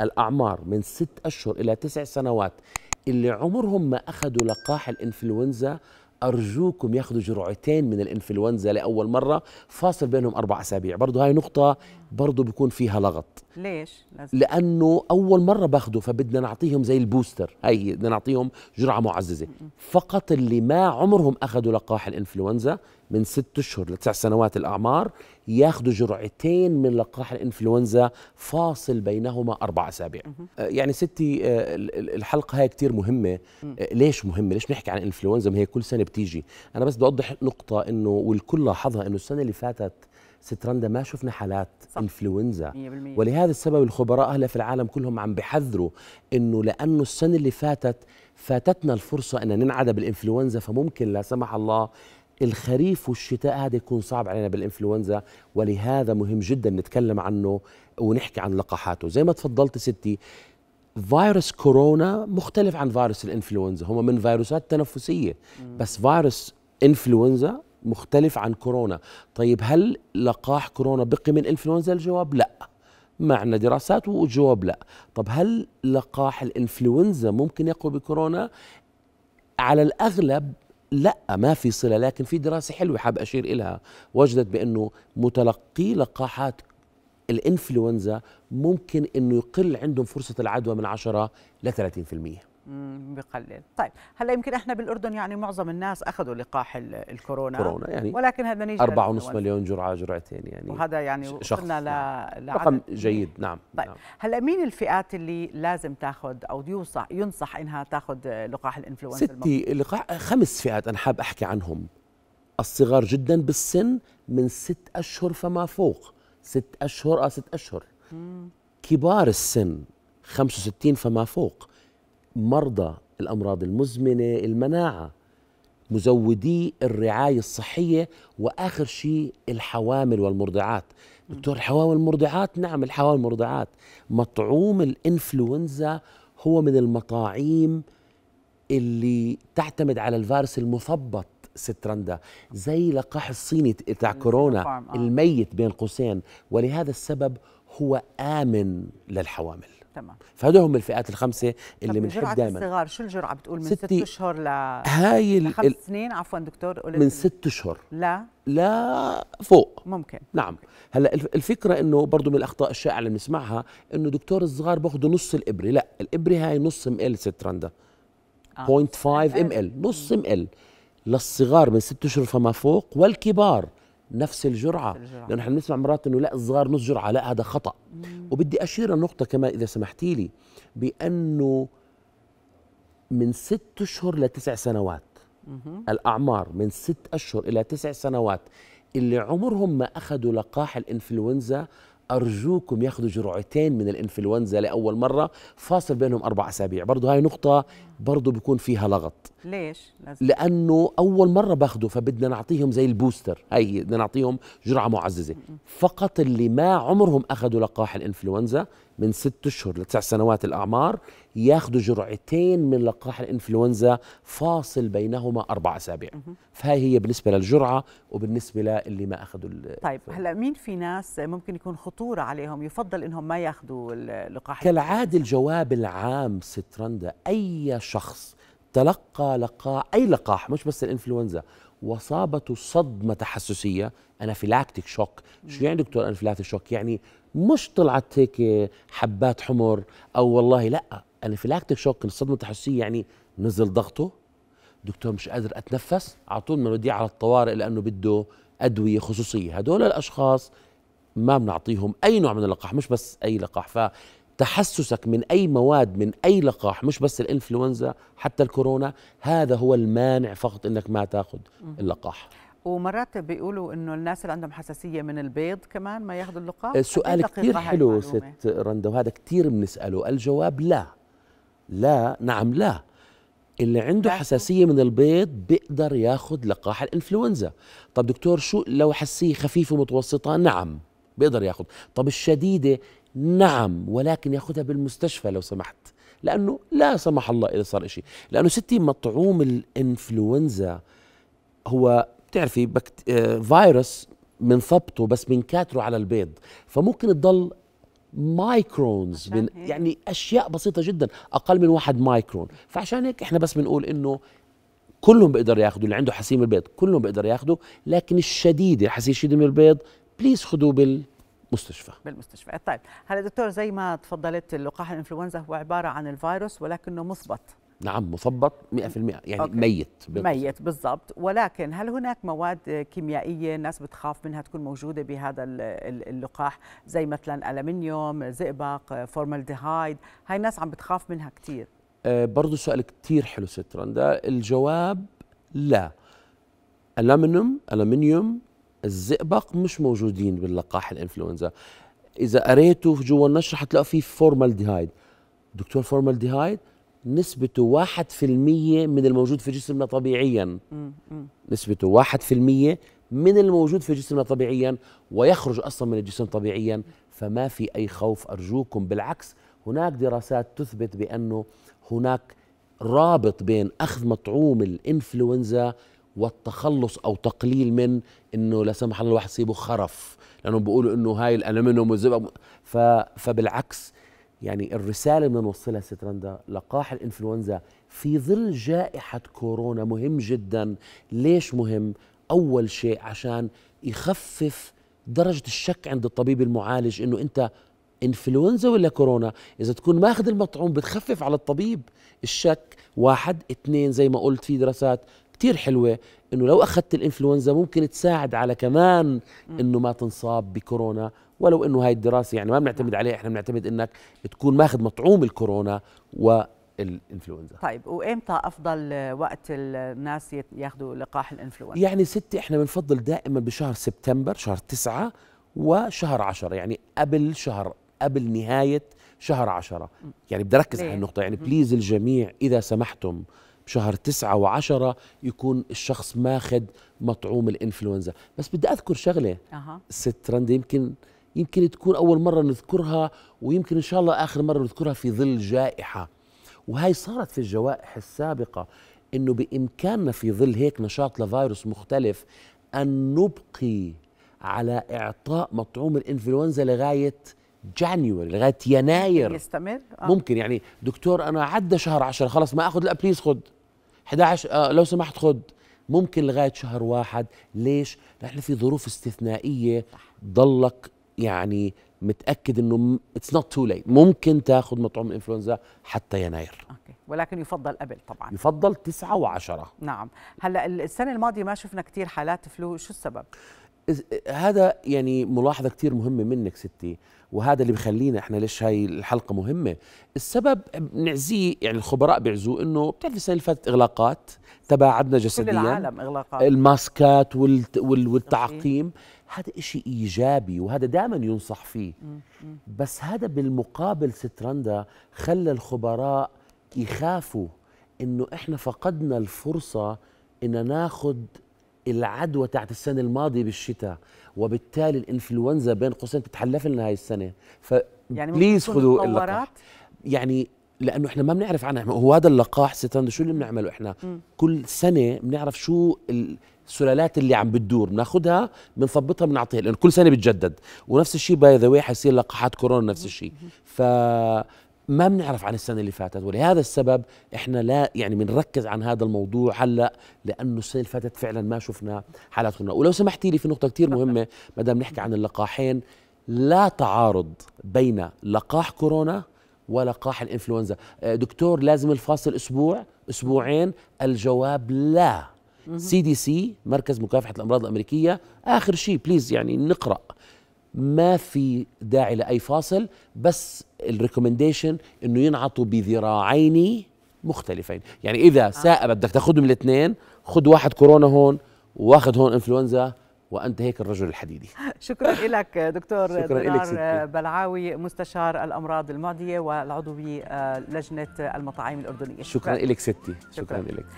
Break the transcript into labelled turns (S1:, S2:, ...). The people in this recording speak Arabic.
S1: الأعمار من ست أشهر إلى تسع سنوات اللي عمرهم ما أخذوا لقاح الإنفلونزا أرجوكم ياخذوا جرعتين من الإنفلونزا لأول مرة فاصل بينهم أربع أسابيع برضو هاي نقطة برضه بيكون فيها لغط
S2: ليش لازم.
S1: لانه اول مره باخده فبدنا نعطيهم زي البوستر هي بدنا نعطيهم جرعه معززه فقط اللي ما عمرهم اخذوا لقاح الانفلونزا من ست اشهر لتسع سنوات الاعمار ياخذوا جرعتين من لقاح الانفلونزا فاصل بينهما اربع اسابيع آه، يعني ستي آه، الحلقه هاي كتير مهمه آه، ليش مهمه ليش نحكي عن الانفلونزا ما هي كل سنه بتيجي انا بس بدي اوضح نقطه انه والكل لاحظها انه السنه اللي فاتت ست رندا ما شفنا حالات صح. انفلونزا 100% ولهذا السبب الخبراء اهلا في العالم كلهم عم بحذروا انه لانه السنه اللي فاتت فاتتنا الفرصه ان ننعدى بالانفلونزا فممكن لا سمح الله الخريف والشتاء هذا يكون صعب علينا بالانفلونزا ولهذا مهم جدا نتكلم عنه ونحكي عن لقاحاته زي ما تفضلت ستي فيروس كورونا مختلف عن فيروس الانفلونزا هم من فيروسات تنفسيه بس فيروس انفلونزا مختلف عن كورونا طيب هل لقاح كورونا بقي من انفلونزا الجواب لا ما عندنا دراسات والجواب لا طب هل لقاح الانفلونزا ممكن يقوي بكورونا على الاغلب لا ما في صلة لكن في دراسة حلوة حاب أشير إليها وجدت بأنه متلقي لقاحات الإنفلونزا ممكن أنه يقل عندهم فرصة العدوى من 10 ل 30%
S2: بقلل طيب هلا يمكن احنا بالاردن يعني معظم الناس اخذوا لقاح الكورونا كورونا يعني ولكن هذا نيجي 4.5 مليون
S1: جرعه جرعتين يعني وهذا يعني وصلنا ل نعم. رقم جيد نعم
S2: طيب نعم. هلا مين الفئات اللي لازم تاخذ او ينصح ينصح انها تاخذ لقاح الانفلونزا ستي
S1: لقاح خمس فئات انا حاب احكي عنهم الصغار جدا بالسن من ست اشهر فما فوق ست اشهر اه ست اشهر مم. كبار السن 65 فما فوق مرضى الامراض المزمنه المناعه مزودي الرعايه الصحيه واخر شيء الحوامل والمرضعات دكتور الحوامل المرضعات نعم الحوامل المرضعات مطعوم الانفلونزا هو من المطاعيم اللي تعتمد على الفيروس المثبط سترندا زي لقاح الصيني تاع كورونا آه. الميت بين قوسين ولهذا السبب هو امن للحوامل تمام فهدول هم الفئات الخمسه اللي بنحب دائما الصغار
S2: شو الجرعه بتقول من ست اشهر ل هاي ال... خمس سنين عفوا دكتور قلت من ست اشهر لا لا
S1: فوق ممكن نعم هلا الفكره انه برضه من الاخطاء الشائعه اللي بنسمعها انه دكتور الصغار باخذوا نص الابره لا الابره هاي نص ام ال ست رندا آه. 0.5 ام ال نص ام ال للصغار من ست اشهر فما فوق والكبار نفس الجرعه, الجرعة. لانه احنا بنسمع مرات انه لا الصغار نص جرعه لا هذا خطا مم. وبدي اشير النقطه كمان اذا سمحتي لي بانه من ست اشهر لتسع سنوات مم. الاعمار من ست اشهر الى تسع سنوات اللي عمرهم ما اخذوا لقاح الانفلونزا أرجوكم ياخذوا جرعتين من الإنفلونزا لأول مرة فاصل بينهم أربع أسابيع برضه هاي نقطة برضه بيكون فيها لغط
S2: ليش؟ لازم.
S1: لأنه أول مرة باخده فبدنا نعطيهم زي البوستر هي بدنا نعطيهم جرعة معززة فقط اللي ما عمرهم أخذوا لقاح الإنفلونزا من ست اشهر لتسع سنوات الاعمار ياخذوا جرعتين من لقاح الانفلونزا فاصل بينهما اربع اسابيع فهي هي بالنسبه للجرعه وبالنسبه للي ما اخذوا
S2: طيب هلا مين في ناس ممكن يكون خطوره عليهم يفضل انهم ما ياخذوا اللقاح
S1: كالعاده الجواب العام ست اي شخص تلقى لقاح اي لقاح مش بس الانفلونزا وصابته صدمه تحسسيه انافيلاكتيك شوك شو يعني دكتور انافيلاكتيك شوك يعني مش طلعت هيك حبات حمر او والله لا انافيلاكتيك شوك الصدمه التحسسيه يعني نزل ضغطه دكتور مش قادر اتنفس على طول بنوديه على الطوارئ لانه بده ادويه خصوصيه هدول الاشخاص ما بنعطيهم اي نوع من اللقاح مش بس اي لقاح ف تحسسك من اي مواد من اي لقاح مش بس الانفلونزا حتى الكورونا هذا هو المانع فقط انك ما تاخذ اللقاح
S2: ومرات بيقولوا انه الناس اللي عندهم حساسيه من البيض كمان ما ياخذوا اللقاح السؤال آه، كثير حلو ست
S1: رندا وهذا كثير بنساله الجواب لا لا نعم لا اللي عنده حساسيه من البيض بيقدر ياخذ لقاح الانفلونزا طب دكتور شو لو حساسيه خفيفه متوسطه نعم بيقدر ياخذ طب الشديده نعم ولكن ياخذها بالمستشفى لو سمحت لانه لا سمح الله اذا صار شيء لانه ستي مطعوم الانفلونزا هو بتعرفي بكت... آه فيروس بنثبطه بس بنكاتره على البيض فممكن تضل مايكرونز من يعني اشياء بسيطه جدا اقل من واحد مايكرون فعشان هيك احنا بس بنقول انه كلهم بيقدر ياخذوا اللي عنده حسيم البيض كلهم بيقدر ياخذوا لكن الشديد حسيم الشديد من البيض بليز خذوه بال مستشفى
S2: بالمستشفى طيب هلا دكتور زي ما تفضلت اللقاح الانفلونزا هو عباره عن الفيروس ولكنه مثبط
S1: نعم مثبط 100% يعني أوكي. ميت بالقصة. ميت
S2: بالضبط ولكن هل هناك مواد كيميائيه الناس بتخاف منها تكون موجوده بهذا اللقاح زي مثلا الومنيوم زئبق فورمالديهايد هاي الناس عم بتخاف منها كثير
S1: أه برضه سؤال كثير حلو ست رندا الجواب لا الومنيوم الومنيوم الزئبق مش موجودين باللقاح الانفلونزا اذا قريتوا جوا النشر حتلاقوا في فورمالديهايد دكتور فورمالديهايد نسبته 1% من الموجود في جسمنا طبيعيا نسبته 1% من الموجود في جسمنا طبيعيا ويخرج اصلا من الجسم طبيعيا فما في اي خوف ارجوكم بالعكس هناك دراسات تثبت بانه هناك رابط بين اخذ مطعوم الانفلونزا والتخلص او تقليل من انه لا سمح الله الواحد يصيبه خرف لانه بيقولوا انه هاي الالمنيوم فبالعكس يعني الرساله اللي بدنا نوصلها ست رندا لقاح الانفلونزا في ظل جائحه كورونا مهم جدا ليش مهم اول شيء عشان يخفف درجه الشك عند الطبيب المعالج انه انت انفلونزا ولا كورونا اذا تكون ماخذ المطعوم بتخفف على الطبيب الشك واحد اثنين زي ما قلت في دراسات كتير حلوة انه لو اخذت الانفلونزا ممكن تساعد على كمان انه ما تنصاب بكورونا ولو انه هاي الدراسة يعني ما بنعتمد نعم. عليها احنا بنعتمد انك تكون ماخذ مطعوم الكورونا و الانفلونزا
S2: طيب وامتى افضل وقت الناس ياخذوا لقاح الانفلونزا يعني
S1: ستي احنا بنفضل دائما بشهر سبتمبر شهر تسعة وشهر عشرة يعني قبل شهر قبل نهاية شهر عشرة يعني بدي أركز على النقطة يعني بليز الجميع إذا سمحتم شهر تسعة وعشرة يكون الشخص ماخذ مطعوم الانفلونزا بس بدي أذكر شغلة أه. ست رندي يمكن يمكن تكون أول مرة نذكرها ويمكن إن شاء الله آخر مرة نذكرها في ظل جائحة وهي صارت في الجوائح السابقة إنه بإمكاننا في ظل هيك نشاط لفيروس مختلف أن نبقي على إعطاء مطعوم الإنفلونزا لغاية جانيوري لغايه يناير يستمر آه. ممكن يعني دكتور انا عدى شهر 10 خلص ما اخذ لا بليز خذ 11 آه لو سمحت خد ممكن لغايه شهر واحد ليش؟ نحن في ظروف استثنائيه ضلك يعني متاكد انه اتس نوت تو ليت ممكن تاخذ مطعوم انفلونزا حتى يناير أوكي.
S2: ولكن يفضل قبل طبعا
S1: يفضل تسعة وعشرة
S2: نعم هلا السنه الماضيه ما شفنا كثير حالات فلو شو السبب هذا
S1: يعني ملاحظه كثير مهمه منك ستي وهذا اللي بخلينا احنا ليش هاي الحلقه مهمه السبب بنعزيه يعني الخبراء بيعزوه انه بتعرفي السنه اللي فاتت اغلاقات تباعدنا جسديا كل العالم اغلاقات الماسكات والتعقيم هذا إشي إيجابي وهذا دائما ينصح فيه بس هذا بالمقابل رندا خلى الخبراء يخافوا إنه إحنا فقدنا الفرصة إن ناخذ العدوى تاعت السنه الماضيه بالشتاء وبالتالي الانفلونزا بين قوسين بتتحلف لنا هاي السنه ف يعني بليز خذوا اللقاح يعني لانه احنا ما بنعرف عنها هو هذا اللقاح ستاند شو اللي بنعمله احنا م. كل سنه بنعرف شو السلالات اللي عم بتدور بناخذها بنثبطها بنعطيها لانه كل سنه بتجدد ونفس الشيء باي ذا وي حيصير لقاحات كورونا نفس الشيء ف ما بنعرف عن السنه اللي فاتت ولهذا السبب احنا لا يعني بنركز عن هذا الموضوع هلا لانه السنه اللي فاتت فعلا ما شفنا حالات هنا ولو سمحتي لي في نقطه كثير مهمه ما دام نحكي عن اللقاحين لا تعارض بين لقاح كورونا ولقاح الانفلونزا آه، دكتور لازم الفاصل اسبوع اسبوعين الجواب لا سي دي سي مركز مكافحه الامراض الامريكيه اخر شيء بليز يعني نقرا ما في داعي لاي فاصل بس الريكومنديشن انه ينعطوا بذراعين مختلفين يعني اذا آه. ساء بدك تاخذهم الاثنين خذ واحد كورونا هون واخذ هون انفلونزا وانت هيك الرجل الحديدي
S2: شكرا لك دكتور شكرا دينار بلعاوي مستشار الامراض المعديه والعضو بلجنه المطاعيم الاردنيه شكرا, شكرا لك
S1: ستي شكرا, شكرا لك